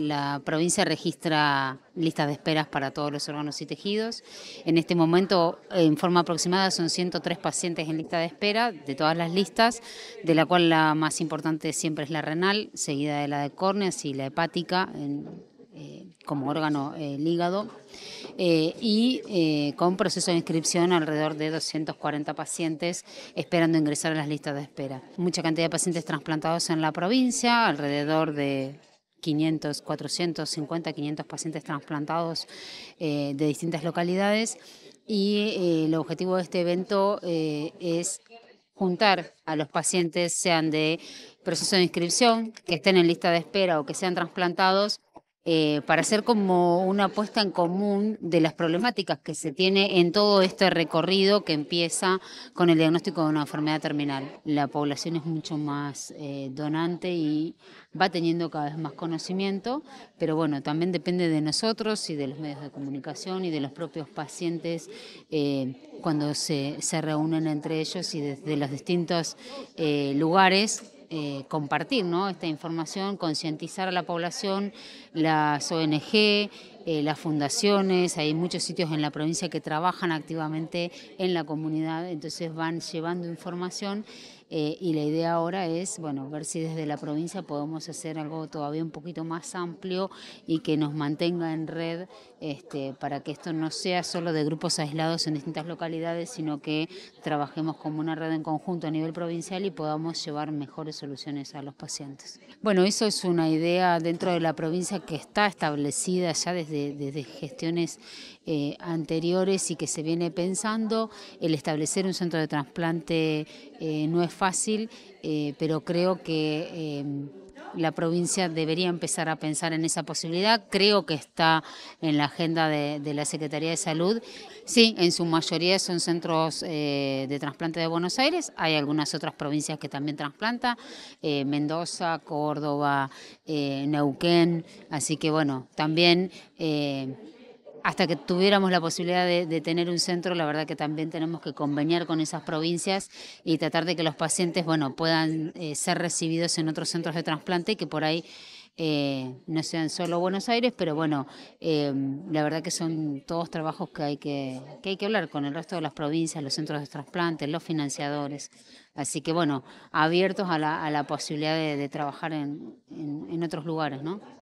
La provincia registra listas de esperas para todos los órganos y tejidos. En este momento, en forma aproximada, son 103 pacientes en lista de espera de todas las listas, de la cual la más importante siempre es la renal, seguida de la de córneas y la hepática eh, como órgano eh, hígado. Eh, y con proceso de inscripción alrededor de 240 pacientes esperando ingresar a las listas de espera. Mucha cantidad de pacientes trasplantados en la provincia, alrededor de 500, 450, 500 pacientes trasplantados eh, de distintas localidades y eh, el objetivo de este evento eh, es juntar a los pacientes, sean de proceso de inscripción, que estén en lista de espera o que sean trasplantados eh, para hacer como una apuesta en común de las problemáticas que se tiene en todo este recorrido que empieza con el diagnóstico de una enfermedad terminal. La población es mucho más eh, donante y va teniendo cada vez más conocimiento, pero bueno, también depende de nosotros y de los medios de comunicación y de los propios pacientes eh, cuando se, reúnen entre ellos y desde los distintos lugares eh, compartir ¿no? esta información, concientizar a la población, las ONG, eh, las fundaciones, hay muchos sitios en la provincia que trabajan activamente en la comunidad, entonces van llevando información eh, y la idea ahora es, bueno, ver si desde la provincia podemos hacer algo todavía un poquito más amplio y que nos mantenga en red este, para que esto no sea solo de grupos aislados en distintas localidades, sino que trabajemos como una red en conjunto a nivel provincial y podamos llevar mejores soluciones a los pacientes. Bueno, eso es una idea dentro de la provincia que está establecida ya desde de gestiones eh, anteriores y que se viene pensando. El establecer un centro de trasplante eh, no es fácil, eh, pero creo que la provincia debería empezar a pensar en esa posibilidad. Creo que está en la agenda de, la Secretaría de Salud. Sí, en su mayoría son centros eh, de trasplante de Buenos Aires. Hay algunas otras provincias que también trasplantan, eh, Mendoza, Córdoba, eh, Neuquén. Así que bueno, también hasta que tuviéramos la posibilidad de, tener un centro, la verdad que también tenemos que conveniar con esas provincias y tratar de que los pacientes, bueno, puedan eh, ser recibidos en otros centros de trasplante que por ahí eh, no sean solo Buenos Aires, pero bueno, eh, la verdad que son todos trabajos que hay que, que hay que hablar con el resto de las provincias, los centros de trasplante, los financiadores. Así que bueno, abiertos a la, a la posibilidad de, trabajar en, en, en otros lugares, ¿no?